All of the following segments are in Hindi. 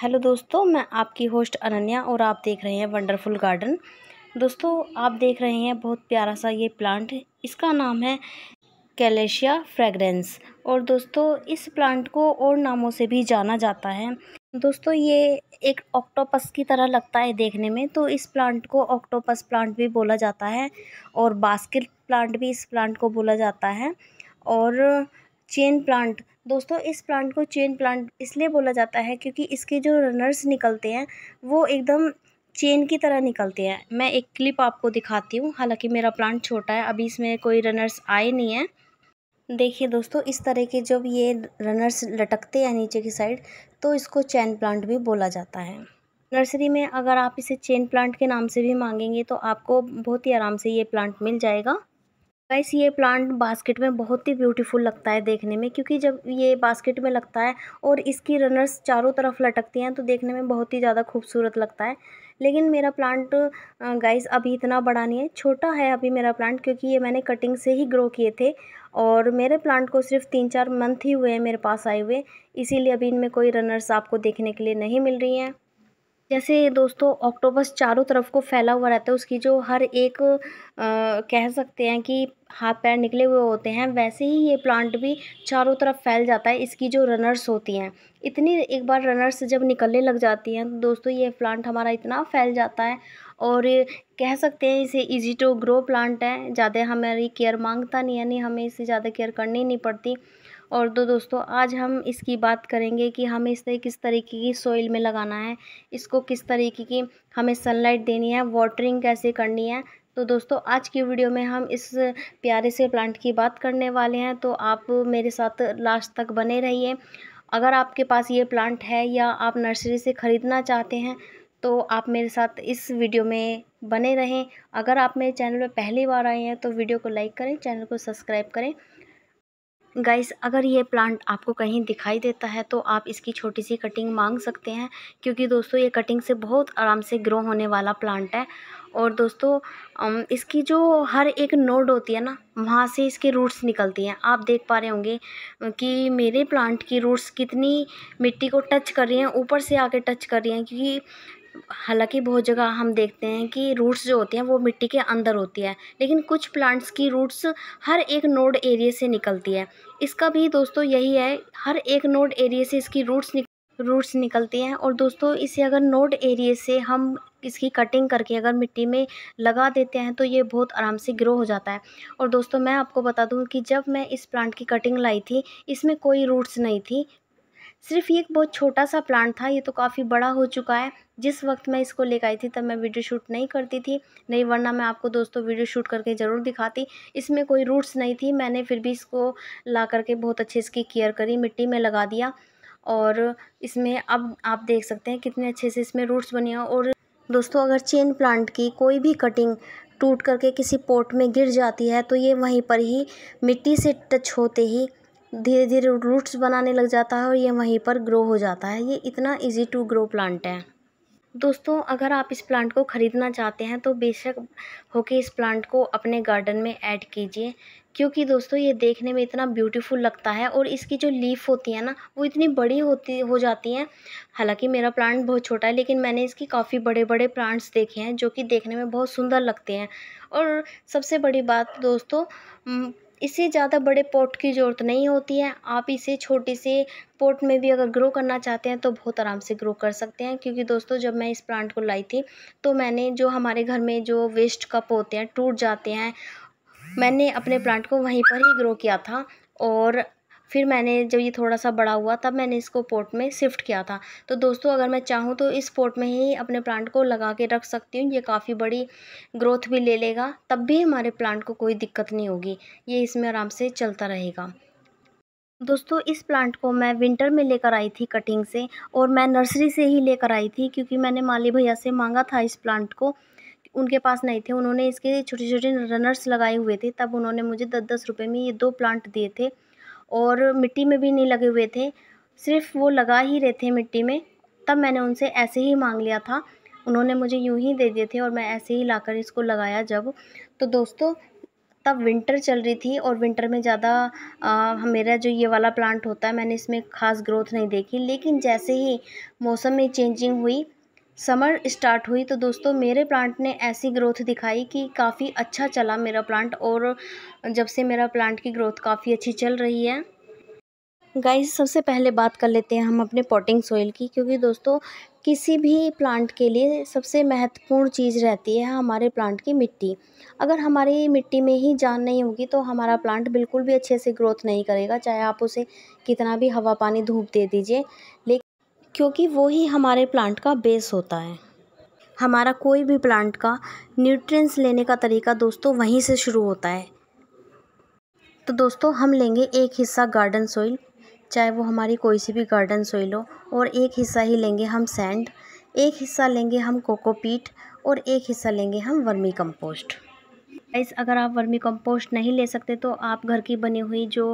हेलो दोस्तों मैं आपकी होस्ट अनन्या और आप देख रहे हैं वंडरफुल गार्डन दोस्तों आप देख रहे हैं बहुत प्यारा सा ये प्लांट इसका नाम है कैलेशिया फ्रेगरेंस और दोस्तों इस प्लांट को और नामों से भी जाना जाता है दोस्तों ये एक ऑक्टोपस की तरह लगता है देखने में तो इस प्लांट को ऑक्टोपस प्लांट भी बोला जाता है और बास्केट प्लांट भी इस प्लांट को बोला जाता है और चेन प्लांट दोस्तों इस प्लांट को चेन प्लांट इसलिए बोला जाता है क्योंकि इसके जो रनर्स निकलते हैं वो एकदम चेन की तरह निकलते हैं मैं एक क्लिप आपको दिखाती हूँ हालांकि मेरा प्लांट छोटा है अभी इसमें कोई रनर्स आए नहीं हैं देखिए दोस्तों इस तरह के जब ये रनर्स लटकते हैं नीचे की साइड तो इसको चैन प्लांट भी बोला जाता है नर्सरी में अगर आप इसे चेन प्लांट के नाम से भी मांगेंगे तो आपको बहुत ही आराम से ये प्लांट मिल जाएगा गाइस ये प्लांट बास्केट में बहुत ही ब्यूटीफुल लगता है देखने में क्योंकि जब ये बास्केट में लगता है और इसकी रनर्स चारों तरफ लटकती हैं तो देखने में बहुत ही ज़्यादा खूबसूरत लगता है लेकिन मेरा प्लांट गाइस अभी इतना बड़ा नहीं है छोटा है अभी मेरा प्लांट क्योंकि ये मैंने कटिंग से ही ग्रो किए थे और मेरे प्लांट को सिर्फ तीन चार मंथ ही हुए हैं मेरे पास आए हुए इसीलिए अभी इनमें कोई रनर्स आपको देखने के लिए नहीं मिल रही हैं जैसे दोस्तों ऑक्टोपस चारों तरफ को फैला हुआ रहता है उसकी जो हर एक आ, कह सकते हैं कि हाथ पैर निकले हुए होते हैं वैसे ही ये प्लांट भी चारों तरफ फैल जाता है इसकी जो रनर्स होती हैं इतनी एक बार रनर्स जब निकलने लग जाती हैं तो दोस्तों ये प्लांट हमारा इतना फैल जाता है और कह सकते हैं इसे इजी टू ग्रो प्लांट है ज़्यादा हमारी केयर मांगता नहीं यानी हमें इसे ज़्यादा केयर करनी नहीं पड़ती और तो दोस्तों आज हम इसकी बात करेंगे कि हमें इसे किस तरीके की सोइल में लगाना है इसको किस तरीके की हमें सनलाइट देनी है वाटरिंग कैसे करनी है तो दोस्तों आज की वीडियो में हम इस प्यारे से प्लांट की बात करने वाले हैं तो आप मेरे साथ लास्ट तक बने रहिए अगर आपके पास ये प्लांट है या आप नर्सरी से ख़रीदना चाहते हैं तो आप मेरे साथ इस वीडियो में बने रहें अगर आप मेरे चैनल पर पहली बार आए हैं तो वीडियो को लाइक करें चैनल को सब्सक्राइब करें गाइस अगर ये प्लांट आपको कहीं दिखाई देता है तो आप इसकी छोटी सी कटिंग मांग सकते हैं क्योंकि दोस्तों ये कटिंग से बहुत आराम से ग्रो होने वाला प्लांट है और दोस्तों इसकी जो हर एक नोड होती है ना वहाँ से इसके रूट्स निकलती हैं आप देख पा रहे होंगे कि मेरे प्लांट की रूट्स कितनी मिट्टी को टच कर रही हैं ऊपर से आके टच कर रही हैं क्योंकि हालांकि बहुत जगह हम देखते हैं कि रूट्स जो होती हैं वो मिट्टी के अंदर होती है लेकिन कुछ प्लांट्स की रूट्स हर एक नोड एरिया से निकलती है इसका भी दोस्तों यही है हर एक नोड एरिया से इसकी रूट्स निक रूट्स निकलती हैं और दोस्तों इसे अगर नोड एरिए से हम इसकी कटिंग करके अगर मिट्टी में लगा देते हैं तो ये बहुत आराम से ग्रो हो जाता है और दोस्तों मैं आपको बता दूं कि जब मैं इस प्लांट की कटिंग लाई थी इसमें कोई रूट्स नहीं थी सिर्फ ये एक बहुत छोटा सा प्लांट था ये तो काफ़ी बड़ा हो चुका है जिस वक्त मैं इसको लेकर आई थी तब मैं वीडियो शूट नहीं करती थी नहीं वरना मैं आपको दोस्तों वीडियो शूट करके ज़रूर दिखाती इसमें कोई रूट्स नहीं थी मैंने फिर भी इसको ला करके बहुत अच्छे इसकी केयर करी मिट्टी में लगा दिया और इसमें अब आप देख सकते हैं कितने अच्छे से इसमें रूट्स बने हैं और दोस्तों अगर चेन प्लांट की कोई भी कटिंग टूट करके किसी पोट में गिर जाती है तो ये वहीं पर ही मिट्टी से टच होते ही धीरे धीरे रूट्स बनाने लग जाता है और ये वहीं पर ग्रो हो जाता है ये इतना इजी टू ग्रो प्लांट है दोस्तों अगर आप इस प्लांट को ख़रीदना चाहते हैं तो बेशक होके इस प्लांट को अपने गार्डन में ऐड कीजिए क्योंकि दोस्तों ये देखने में इतना ब्यूटीफुल लगता है और इसकी जो लीफ होती है ना वो इतनी बड़ी होती हो जाती हैं हालांकि मेरा प्लांट बहुत छोटा है लेकिन मैंने इसकी काफ़ी बड़े बड़े प्लांट्स देखे हैं जो कि देखने में बहुत सुंदर लगते हैं और सबसे बड़ी बात दोस्तों इसे ज़्यादा बड़े पॉट की ज़रूरत नहीं होती है आप इसे छोटे से पॉट में भी अगर ग्रो करना चाहते हैं तो बहुत आराम से ग्रो कर सकते हैं क्योंकि दोस्तों जब मैं इस प्लांट को लाई थी तो मैंने जो हमारे घर में जो वेस्ट कप होते हैं टूट जाते हैं मैंने अपने प्लांट को वहीं पर ही ग्रो किया था और फिर मैंने जब ये थोड़ा सा बड़ा हुआ तब मैंने इसको पोर्ट में शिफ्ट किया था तो दोस्तों अगर मैं चाहूँ तो इस पोर्ट में ही अपने प्लांट को लगा के रख सकती हूँ ये काफ़ी बड़ी ग्रोथ भी ले लेगा तब भी हमारे प्लांट को कोई दिक्कत नहीं होगी ये इसमें आराम से चलता रहेगा दोस्तों इस प्लांट को मैं विंटर में लेकर आई थी कटिंग से और मैं नर्सरी से ही लेकर आई थी क्योंकि मैंने माली भैया से मांगा था इस प्लांट को उनके पास नहीं थे उन्होंने इसके छोटे छोटे रनर्स लगाए हुए थे तब उन्होंने मुझे दस दस रुपये में ये दो प्लांट दिए थे और मिट्टी में भी नहीं लगे हुए थे सिर्फ वो लगा ही रहे थे मिट्टी में तब मैंने उनसे ऐसे ही मांग लिया था उन्होंने मुझे यूँ ही दे दिए थे और मैं ऐसे ही लाकर इसको लगाया जब तो दोस्तों तब विंटर चल रही थी और विंटर में ज़्यादा मेरा जो ये वाला प्लांट होता है मैंने इसमें ख़ास ग्रोथ नहीं देखी लेकिन जैसे ही मौसम में चेंजिंग हुई समर स्टार्ट हुई तो दोस्तों मेरे प्लांट ने ऐसी ग्रोथ दिखाई कि काफ़ी अच्छा चला मेरा प्लांट और जब से मेरा प्लांट की ग्रोथ काफ़ी अच्छी चल रही है गाइस सबसे पहले बात कर लेते हैं हम अपने पॉटिंग सोइल की क्योंकि दोस्तों किसी भी प्लांट के लिए सबसे महत्वपूर्ण चीज़ रहती है हमारे प्लांट की मिट्टी अगर हमारी मिट्टी में ही जान नहीं होगी तो हमारा प्लांट बिल्कुल भी अच्छे से ग्रोथ नहीं करेगा चाहे आप उसे कितना भी हवा पानी धूप दे दीजिए लेकिन क्योंकि वो ही हमारे प्लांट का बेस होता है हमारा कोई भी प्लांट का न्यूट्रिएंट्स लेने का तरीका दोस्तों वहीं से शुरू होता है तो दोस्तों हम लेंगे एक हिस्सा गार्डन सोइल चाहे वो हमारी कोई सी भी गार्डन सोइल हो और एक हिस्सा ही लेंगे हम सैंड एक हिस्सा लेंगे हम कोकोपीट और एक हिस्सा लेंगे हम वर्मी कंपोस्ट गाइस अगर आप वर्मी कंपोस्ट नहीं ले सकते तो आप घर की बनी हुई जो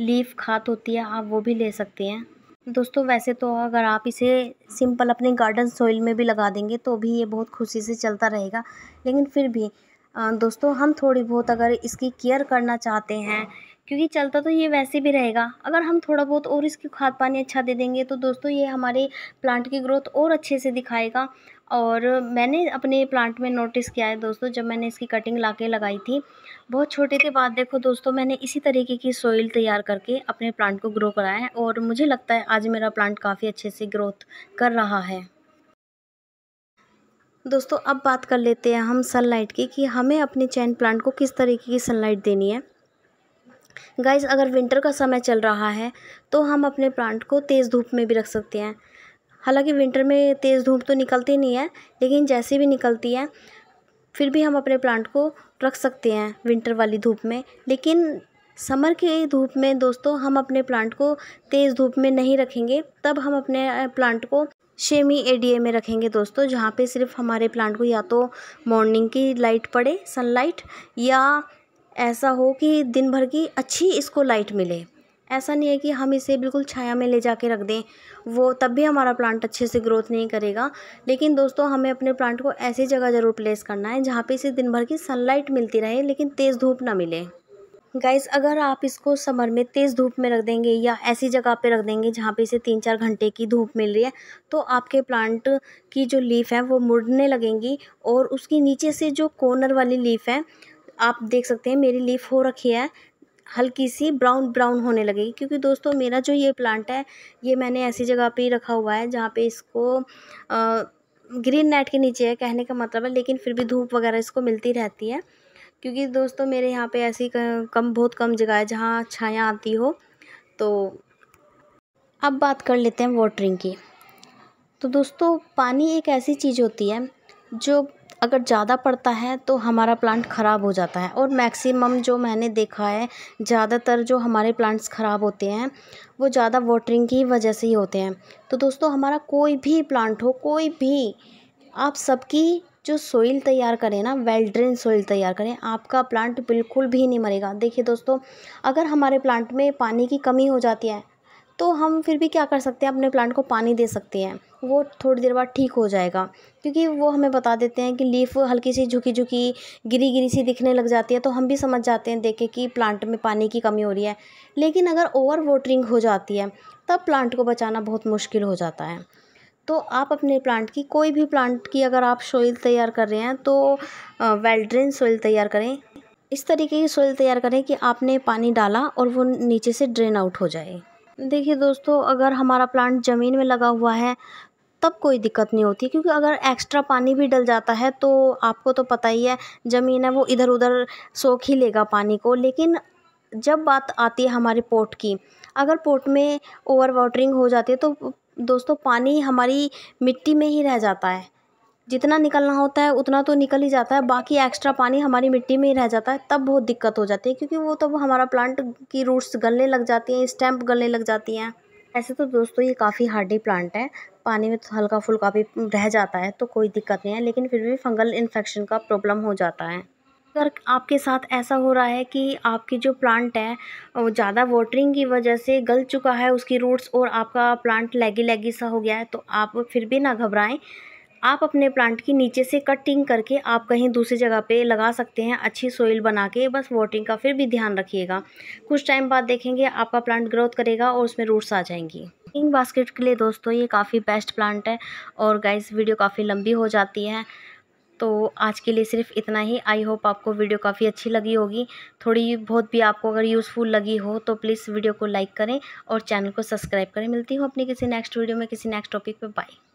लीफ खाद होती है आप वो भी ले सकते हैं दोस्तों वैसे तो अगर आप इसे सिंपल अपने गार्डन सोइल में भी लगा देंगे तो भी ये बहुत खुशी से चलता रहेगा लेकिन फिर भी दोस्तों हम थोड़ी बहुत अगर इसकी केयर करना चाहते हैं क्योंकि चलता तो ये वैसे भी रहेगा अगर हम थोड़ा बहुत और इसकी खाद पानी अच्छा दे देंगे तो दोस्तों ये हमारे प्लांट की ग्रोथ और अच्छे से दिखाएगा और मैंने अपने प्लांट में नोटिस किया है दोस्तों जब मैंने इसकी कटिंग ला के लगाई थी बहुत छोटे के बाद देखो दोस्तों मैंने इसी तरीके की सोइल तैयार करके अपने प्लांट को ग्रो कराया है और मुझे लगता है आज मेरा प्लांट काफ़ी अच्छे से ग्रोथ कर रहा है दोस्तों अब बात कर लेते हैं हम सनलाइट की कि हमें अपने चैन प्लांट को किस तरीके की सनलाइट देनी है गाइस अगर विंटर का समय चल रहा है तो हम अपने प्लांट को तेज़ धूप में भी रख सकते हैं हालांकि विंटर में तेज़ धूप तो निकलती नहीं है लेकिन जैसे भी निकलती है फिर भी हम अपने प्लांट को रख सकते हैं विंटर वाली धूप में लेकिन समर की धूप में दोस्तों हम अपने प्लांट को तेज़ धूप में नहीं रखेंगे तब हम अपने प्लांट को शेमी एडीए में रखेंगे दोस्तों जहाँ पे सिर्फ हमारे प्लांट को या तो मॉर्निंग की लाइट पड़े सनलाइट या ऐसा हो कि दिन भर की अच्छी इसको लाइट मिले ऐसा नहीं है कि हम इसे बिल्कुल छाया में ले कर रख दें वो तब भी हमारा प्लांट अच्छे से ग्रोथ नहीं करेगा लेकिन दोस्तों हमें अपने प्लांट को ऐसी जगह ज़रूर प्लेस करना है जहाँ पे इसे दिन भर की सनलाइट मिलती रहे लेकिन तेज़ धूप ना मिले गाइस अगर आप इसको समर में तेज़ धूप में रख देंगे या ऐसी जगह पे रख देंगे जहाँ पे इसे तीन चार घंटे की धूप मिल रही है तो आपके प्लांट की जो लीफ है वो मुड़ने लगेंगी और उसकी नीचे से जो कॉर्नर वाली लीफ है आप देख सकते हैं मेरी लीफ हो रखी है हल्की सी ब्राउन ब्राउन होने लगेगी क्योंकि दोस्तों मेरा जो ये प्लांट है ये मैंने ऐसी जगह पे ही रखा हुआ है जहाँ पे इसको आ, ग्रीन नेट के नीचे है कहने का मतलब है लेकिन फिर भी धूप वगैरह इसको मिलती रहती है क्योंकि दोस्तों मेरे यहाँ पे ऐसी कम बहुत कम जगह है जहाँ छाया आती हो तो अब बात कर लेते हैं वाटरिंग की तो दोस्तों पानी एक ऐसी चीज़ होती है जो अगर ज़्यादा पड़ता है तो हमारा प्लांट ख़राब हो जाता है और मैक्सिमम जो मैंने देखा है ज़्यादातर जो हमारे प्लांट्स ख़राब होते हैं वो ज़्यादा वाटरिंग की वजह से ही होते हैं तो दोस्तों हमारा कोई भी प्लांट हो कोई भी आप सबकी जो सोइल तैयार करें ना वेल ड्रेन सोइल तैयार करें आपका प्लांट बिल्कुल भी नहीं मरेगा देखिए दोस्तों अगर हमारे प्लांट में पानी की कमी हो जाती है तो हम फिर भी क्या कर सकते हैं अपने प्लांट को पानी दे सकते हैं वो थोड़ी देर बाद ठीक हो जाएगा क्योंकि वो हमें बता देते हैं कि लीफ हल्की सी झुकी झुकी गिरी गिरी सी दिखने लग जाती है तो हम भी समझ जाते हैं देखें कि प्लांट में पानी की कमी हो रही है लेकिन अगर ओवर वोटरिंग हो जाती है तब प्लांट को बचाना बहुत मुश्किल हो जाता है तो आप अपने प्लांट की कोई भी प्लांट की अगर आप सोइल तैयार कर रहे हैं तो वेल्ड्रेन सोइल तैयार करें इस तरीके की सोइल तैयार करें कि आपने पानी डाला और वो नीचे से ड्रेन आउट हो जाए देखिए दोस्तों अगर हमारा प्लांट ज़मीन में लगा हुआ है तब कोई दिक्कत नहीं होती क्योंकि अगर एक्स्ट्रा पानी भी डल जाता है तो आपको तो पता ही है ज़मीन है वो इधर उधर सोख ही लेगा पानी को लेकिन जब बात आती है हमारे पोर्ट की अगर पोर्ट में ओवर वाटरिंग हो जाती है तो दोस्तों पानी हमारी मिट्टी में ही रह जाता है जितना निकलना होता है उतना तो निकल ही जाता है बाकी एक्स्ट्रा पानी हमारी मिट्टी में ही रह जाता है तब बहुत दिक्कत हो जाती है क्योंकि वो तब तो हमारा प्लांट की रूट्स गलने लग जाती हैं स्टैम्प गलने लग जाती हैं ऐसे तो दोस्तों ये काफ़ी हार्डी प्लांट है पानी में तो हल्का फुल्का भी रह जाता है तो कोई दिक्कत नहीं है लेकिन फिर भी फंगल इन्फेक्शन का प्रॉब्लम हो जाता है अगर आपके साथ ऐसा हो रहा है कि आपकी जो प्लांट है वो ज़्यादा वाटरिंग की वजह से गल चुका है उसकी रूट्स और आपका प्लांट लेगी लेगी सा हो गया है तो आप फिर भी ना घबराएं आप अपने प्लांट की नीचे से कटिंग करके आप कहीं दूसरी जगह पे लगा सकते हैं अच्छी सोइल बना के बस वोटिंग का फिर भी ध्यान रखिएगा कुछ टाइम बाद देखेंगे आपका प्लांट ग्रोथ करेगा और उसमें रूट्स आ जाएंगी इन बास्केट के लिए दोस्तों ये काफ़ी बेस्ट प्लांट है और गाइस वीडियो काफ़ी लंबी हो जाती है तो आज के लिए सिर्फ इतना ही आई होप आपको वीडियो काफ़ी अच्छी लगी होगी थोड़ी बहुत भी आपको अगर यूज़फुल लगी हो तो प्लीज़ वीडियो को लाइक करें और चैनल को सब्सक्राइब करें मिलती हूँ अपनी किसी नेक्स्ट वीडियो में किसी नेक्स्ट टॉपिक पर बाय